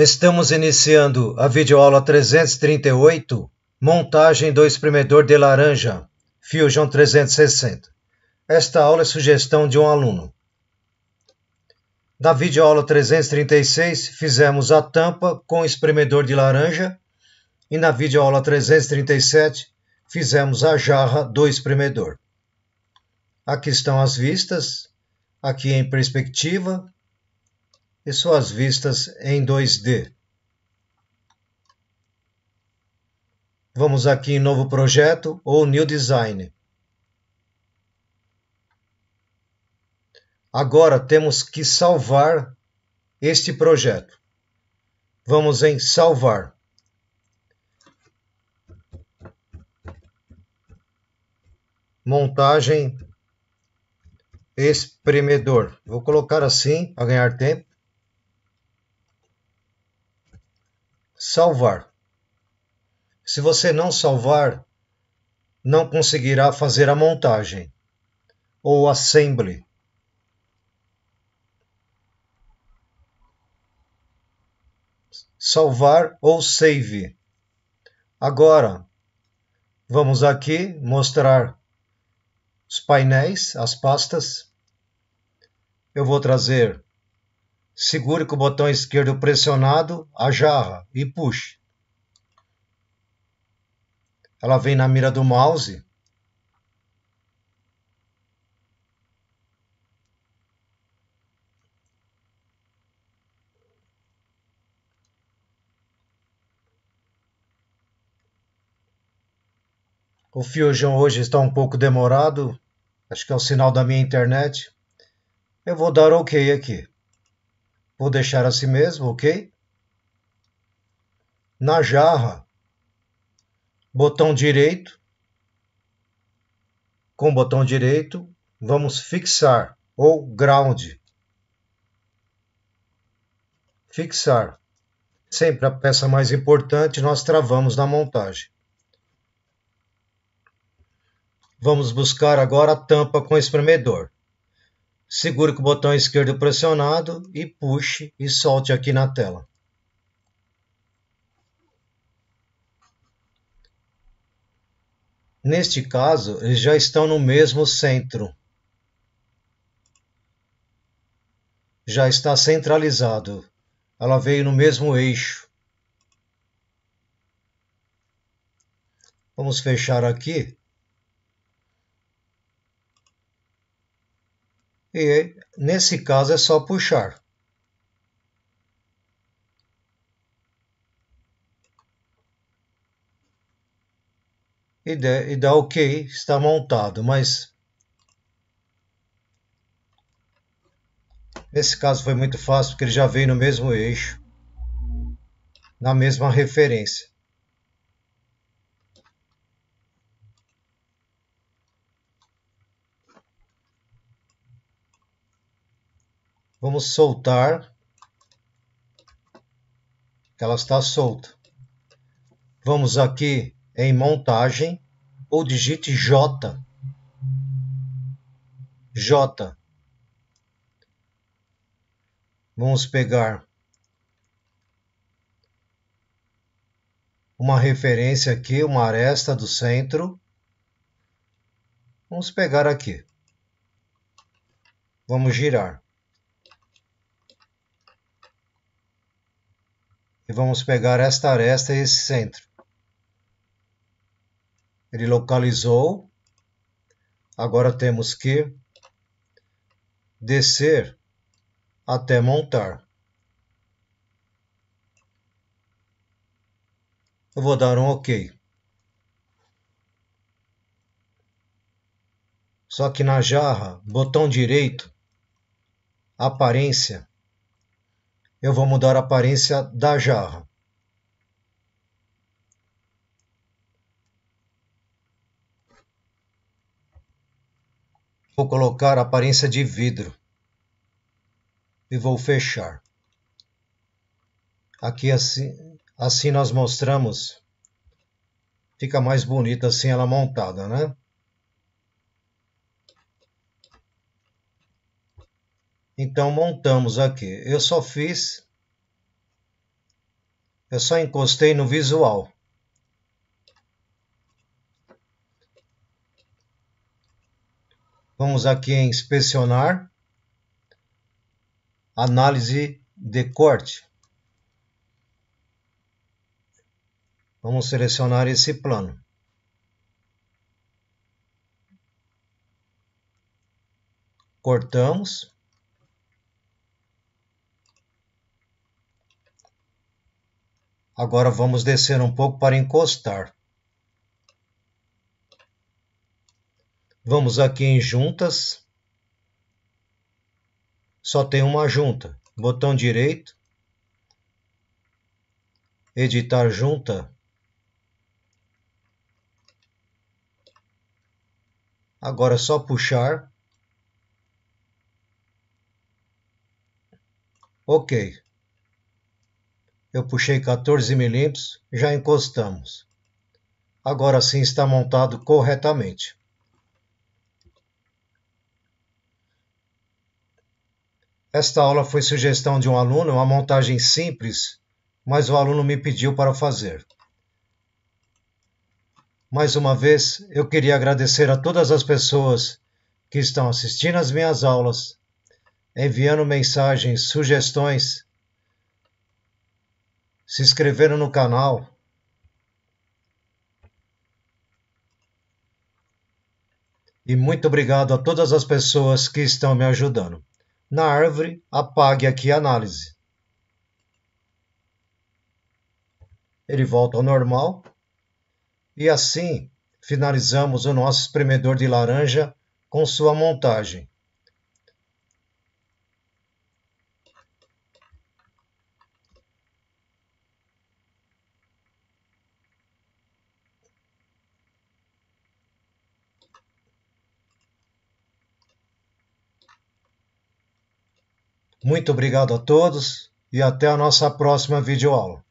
Estamos iniciando a videoaula 338, montagem do espremedor de laranja, Fusion 360. Esta aula é sugestão de um aluno. Na videoaula 336, fizemos a tampa com espremedor de laranja e na videoaula 337, fizemos a jarra do espremedor. Aqui estão as vistas, aqui em perspectiva, e suas vistas em 2D. Vamos aqui em Novo Projeto ou New Design. Agora temos que salvar este projeto. Vamos em Salvar. montagem espremedor. Vou colocar assim para ganhar tempo. salvar. Se você não salvar, não conseguirá fazer a montagem ou assembly. Salvar ou save. Agora, vamos aqui mostrar os painéis, as pastas. Eu vou trazer Segure com o botão esquerdo pressionado a jarra e puxe. Ela vem na mira do mouse. O Fusion hoje está um pouco demorado, acho que é o sinal da minha internet. Eu vou dar OK aqui. Vou deixar assim mesmo, ok? Na jarra, botão direito. Com o botão direito, vamos fixar ou ground. Fixar. Sempre a peça mais importante nós travamos na montagem. Vamos buscar agora a tampa com espremedor segure com o botão esquerdo pressionado e puxe e solte aqui na tela. Neste caso, eles já estão no mesmo centro. Já está centralizado. Ela veio no mesmo eixo. Vamos fechar aqui e nesse caso é só puxar. E, de, e dá OK, está montado, mas nesse caso foi muito fácil porque ele já veio no mesmo eixo, na mesma referência. Vamos soltar. Ela está solta. Vamos aqui em montagem ou digite J. J. Vamos pegar uma referência aqui, uma aresta do centro. Vamos pegar aqui. Vamos girar. e vamos pegar esta aresta e esse centro. Ele localizou. Agora temos que descer até montar. Eu vou dar um OK. Só que na jarra, botão direito, aparência, eu vou mudar a aparência da jarra. Vou colocar a aparência de vidro e vou fechar. Aqui assim, assim nós mostramos, fica mais bonita assim ela montada, né? Então montamos aqui. Eu só fiz, eu só encostei no visual. Vamos aqui em inspecionar, análise de corte. Vamos selecionar esse plano. Cortamos. Agora vamos descer um pouco para encostar. Vamos aqui em juntas. Só tem uma junta. Botão direito. Editar junta. Agora é só puxar. Ok. Eu puxei 14 milímetros, já encostamos. Agora sim está montado corretamente. Esta aula foi sugestão de um aluno, uma montagem simples, mas o aluno me pediu para fazer. Mais uma vez, eu queria agradecer a todas as pessoas que estão assistindo às minhas aulas, enviando mensagens, sugestões se inscreveram no canal. E muito obrigado a todas as pessoas que estão me ajudando. Na árvore, apague aqui a análise. Ele volta ao normal. E assim finalizamos o nosso espremedor de laranja com sua montagem. Muito obrigado a todos e até a nossa próxima videoaula.